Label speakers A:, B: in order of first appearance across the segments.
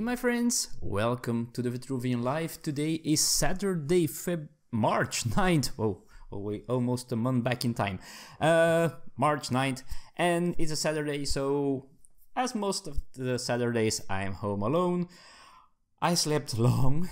A: Hey my friends, welcome to the Vitruvian Live. Today is Saturday, Feb March 9th. oh, we almost a month back in time. Uh, March 9th, and it's a Saturday, so as most of the Saturdays, I'm home alone. I slept long.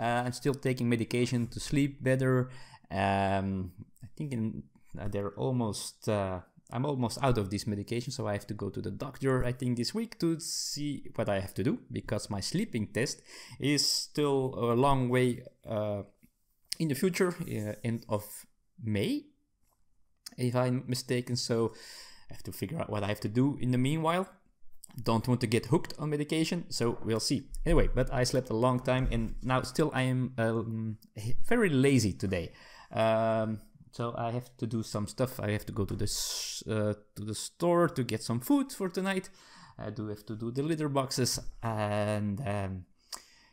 A: uh, I'm still taking medication to sleep better. Um, I think in, uh, they're almost uh, I'm almost out of this medication, so I have to go to the doctor, I think, this week to see what I have to do because my sleeping test is still a long way uh, in the future, uh, end of May, if I'm mistaken. So I have to figure out what I have to do in the meanwhile. Don't want to get hooked on medication, so we'll see. Anyway, but I slept a long time and now still I am um, very lazy today. Um, so I have to do some stuff. I have to go to this uh, to the store to get some food for tonight. I do have to do the litter boxes and um,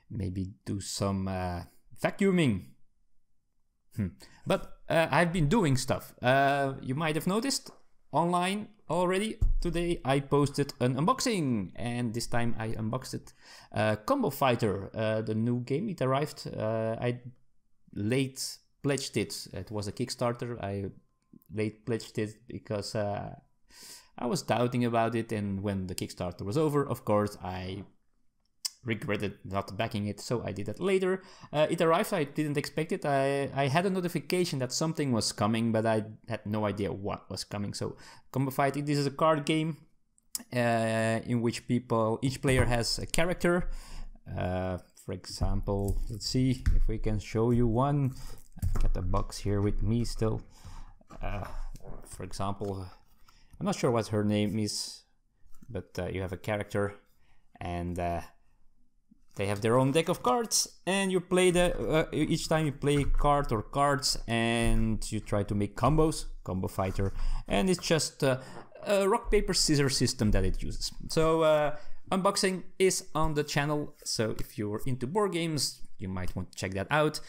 A: maybe do some uh, vacuuming. Hmm. But uh, I've been doing stuff. Uh, you might have noticed online already today I posted an unboxing and this time I unboxed uh, Combo Fighter, uh, the new game. It arrived. I late pledged it. It was a Kickstarter. I late pledged it because uh, I was doubting about it. And when the Kickstarter was over, of course, I regretted not backing it, so I did that later. Uh, it arrived, I didn't expect it. I, I had a notification that something was coming, but I had no idea what was coming. So, Combo Fight, this is a card game uh, in which people, each player has a character. Uh, for example, let's see if we can show you one the box here with me still. Uh, for example, I'm not sure what her name is, but uh, you have a character and uh, they have their own deck of cards and you play the uh, each time you play card or cards and you try to make combos, combo fighter, and it's just uh, a rock paper scissors system that it uses. So uh, unboxing is on the channel, so if you're into board games, you might want to check that out.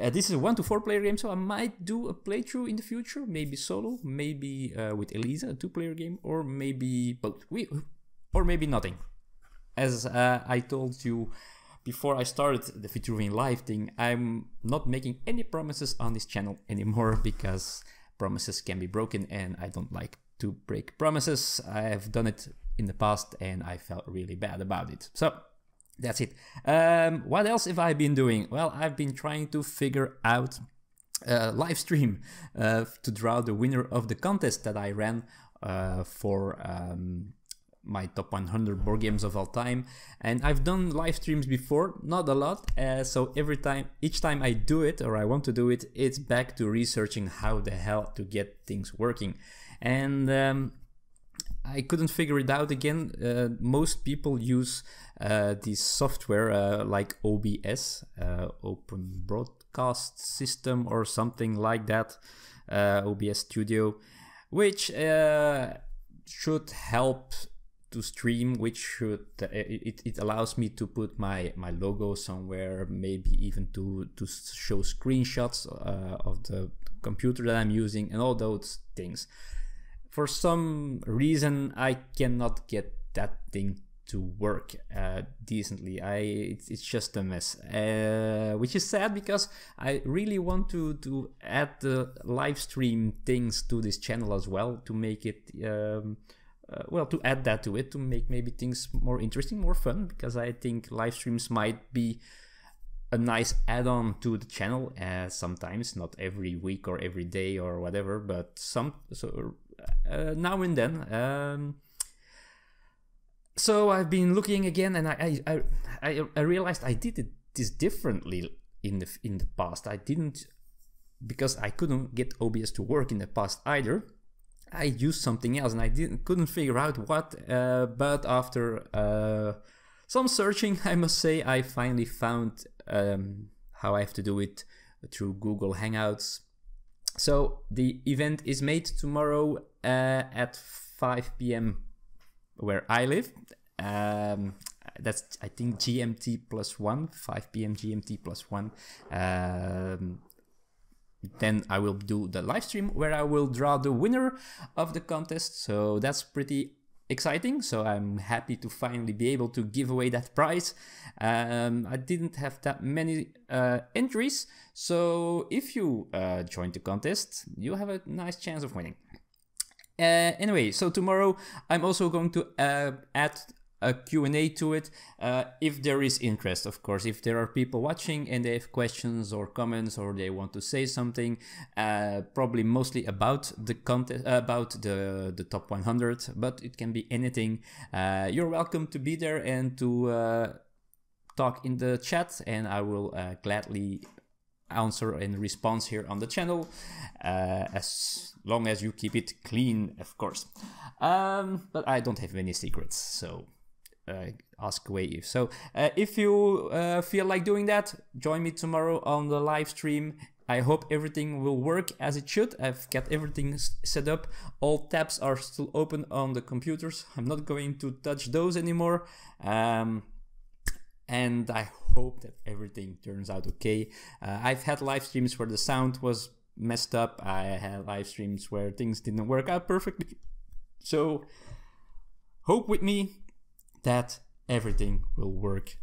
A: Uh, this is a one to four player game, so I might do a playthrough in the future, maybe solo, maybe uh, with Elisa, a two player game, or maybe both. We, or maybe nothing. As uh, I told you before I started the Vitruvian Live thing, I'm not making any promises on this channel anymore because promises can be broken and I don't like to break promises. I've done it in the past and I felt really bad about it. So that's it. Um, what else have I been doing? Well, I've been trying to figure out a live stream uh, to draw the winner of the contest that I ran uh, for um, my top 100 board games of all time. And I've done live streams before, not a lot. Uh, so every time, each time I do it or I want to do it, it's back to researching how the hell to get things working. And um, I couldn't figure it out again. Uh, most people use uh, this software uh, like OBS, uh, Open Broadcast System, or something like that, uh, OBS Studio, which uh, should help to stream, which should it, it allows me to put my my logo somewhere, maybe even to to show screenshots of the computer that I'm using and all those things for some reason I cannot get that thing to work uh, decently. I it's, it's, just a mess, uh, which is sad because I really want to to add the live stream things to this channel as well to make it. Um, uh, well, to add that to it to make maybe things more interesting, more fun, because I think live streams might be a nice add-on to the channel. Uh, sometimes, not every week or every day or whatever, but some so uh, now and then. Um, so I've been looking again, and I I, I, I realized I did it, this differently in the in the past. I didn't because I couldn't get OBS to work in the past either. I used something else, and I didn't couldn't figure out what. Uh, but after uh, some searching, I must say I finally found um, how I have to do it through Google Hangouts. So the event is made tomorrow uh, at 5 p.m. where I live. Um, that's I think GMT plus one, 5 p.m. GMT plus one. Um, then I will do the live stream where I will draw the winner of the contest. So that's pretty exciting. So I'm happy to finally be able to give away that prize. Um, I didn't have that many uh, entries. So if you uh, join the contest, you have a nice chance of winning. Uh, anyway, so tomorrow I'm also going to uh, add a Q&A to it uh, if there is interest, of course. If there are people watching and they have questions or comments or they want to say something, uh, probably mostly about the content, uh, about the, the top 100, but it can be anything. Uh, you're welcome to be there and to talk in the chat and I will gladly answer and response here on the channel uh, as long as you keep it clean of course um, but I don't have any secrets so uh, ask away if so uh, if you uh, feel like doing that join me tomorrow on the live stream I hope everything will work as it should. I've got everything set up. All tabs are still open on the computers. I'm not going to touch those anymore. Um, and I hope that everything turns out okay. Uh, I've had live streams where the sound was messed up. I had live streams where things didn't work out perfectly. So hope with me that everything will work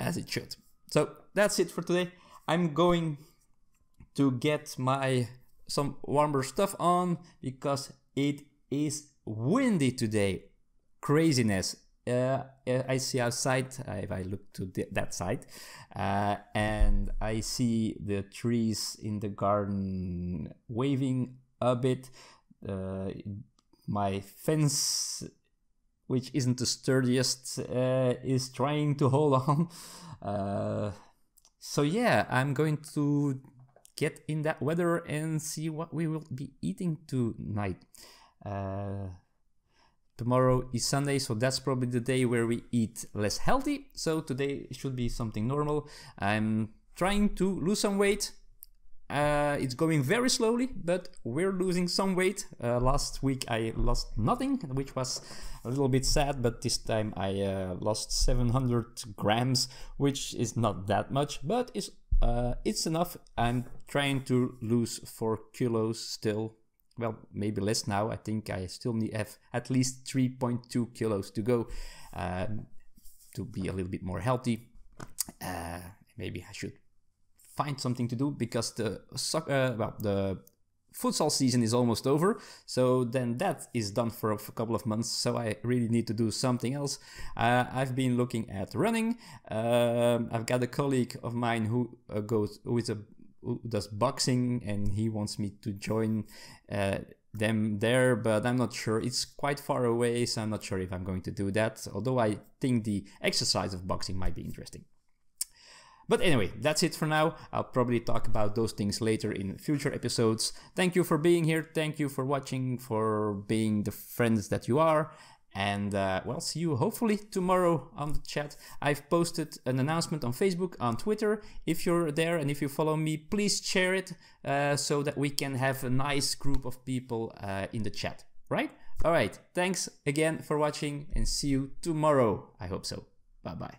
A: as it should. So that's it for today. I'm going to get my some warmer stuff on because it is windy today. Craziness. Uh, uh, I see outside, uh, if I look to that side, uh, and I see the trees in the garden waving a bit. Uh, my fence, which isn't the sturdiest, uh, is trying to hold on. so, yeah, I'm going to get in that weather and see what we will be eating tonight. Tomorrow is Sunday, so that's probably the day where we eat less healthy. So today should be something normal. I'm trying to lose some weight. Uh, it's going very slowly, but we're losing some weight. Uh, last week I lost nothing, which was a little bit sad, but this time I uh, lost 700 grams, which is not that much, but it's, uh, it's enough. I'm trying to lose 4 kilos still, well, maybe less now. I think I still need have at least 3.2 kilos to go uh, to be a little bit more healthy. Uh, maybe I should find something to do because the soccer, uh, well the futsal season is almost over. So then that is done for a couple of months. So I really need to do something else. Uh, I've been looking at running. Um, I've got a colleague of mine who uh, goes who is a does boxing and he wants me to join uh, them there, but I'm not sure. It's quite far away, so I'm not sure if I'm going to do that, although I think the exercise of boxing might be interesting. But anyway, that's it for now. I'll probably talk about those things later in future episodes. Thank you for being here. Thank you for watching, for being the friends that you are. And uh, well, see you hopefully tomorrow on the chat. I've posted an announcement on Facebook, on Twitter. If you're there and if you follow me, please share it uh, so that we can have a nice group of people uh, in the chat, right? All right. Thanks again for watching and see you tomorrow. I hope so. Bye bye.